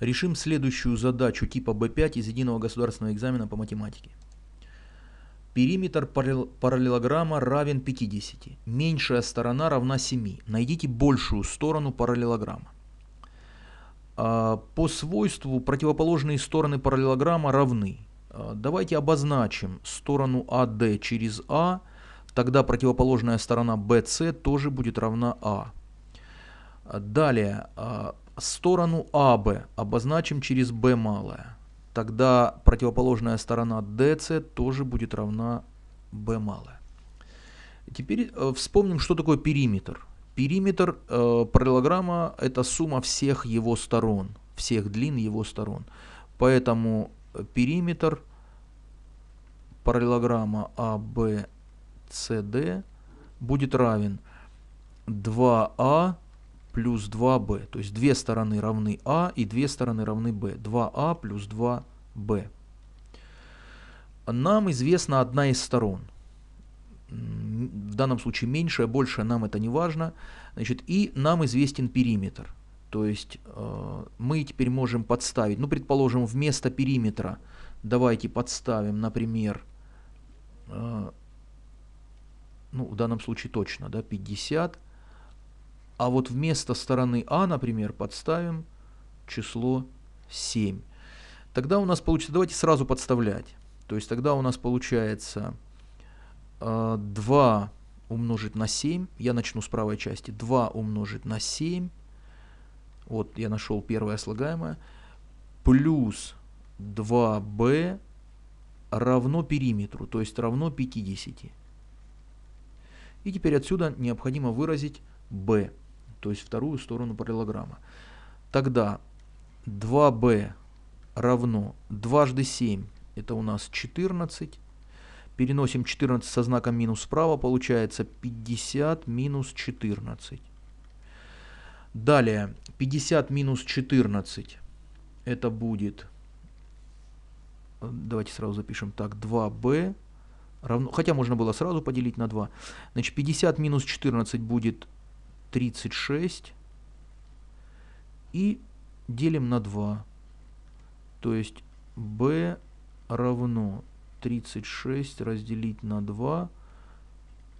Решим следующую задачу типа B5 из единого государственного экзамена по математике. Периметр параллелограмма равен 50. Меньшая сторона равна 7. Найдите большую сторону параллелограмма. А, по свойству противоположные стороны параллелограмма равны. А, давайте обозначим сторону AD а через А, тогда противоположная сторона BC тоже будет равна А. Далее, Сторону AB а обозначим через B малое. Тогда противоположная сторона DC тоже будет равна B малое. Теперь э, вспомним, что такое периметр. Периметр э, параллелограмма – это сумма всех его сторон, всех длин его сторон. Поэтому периметр параллелограмма ABCD а будет равен 2 a а плюс 2b. То есть две стороны равны а и две стороны равны b. 2 a плюс 2b. Нам известна одна из сторон. В данном случае меньшая, большая нам это не важно. Значит, и нам известен периметр. То есть э, мы теперь можем подставить, ну, предположим, вместо периметра давайте подставим, например, э, ну, в данном случае точно, да, 50 а вот вместо стороны А, например, подставим число 7. Тогда у нас получится, давайте сразу подставлять. То есть тогда у нас получается 2 э, умножить на 7. Я начну с правой части. 2 умножить на 7. Вот я нашел первое слагаемое. Плюс 2b равно периметру, то есть равно 50. И теперь отсюда необходимо выразить b то есть вторую сторону параллелограмма. Тогда 2b равно дважды 7, это у нас 14. Переносим 14 со знаком минус справа, получается 50 минус 14. Далее, 50 минус 14, это будет, давайте сразу запишем так, 2b равно, хотя можно было сразу поделить на 2. Значит, 50 минус 14 будет 36 и делим на 2. То есть b равно 36 разделить на 2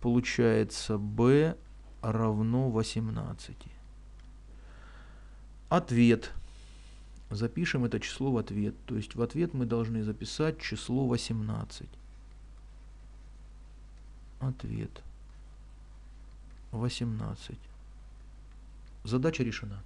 получается b равно 18. Ответ. Запишем это число в ответ. То есть в ответ мы должны записать число 18. Ответ. 18. Задача решена.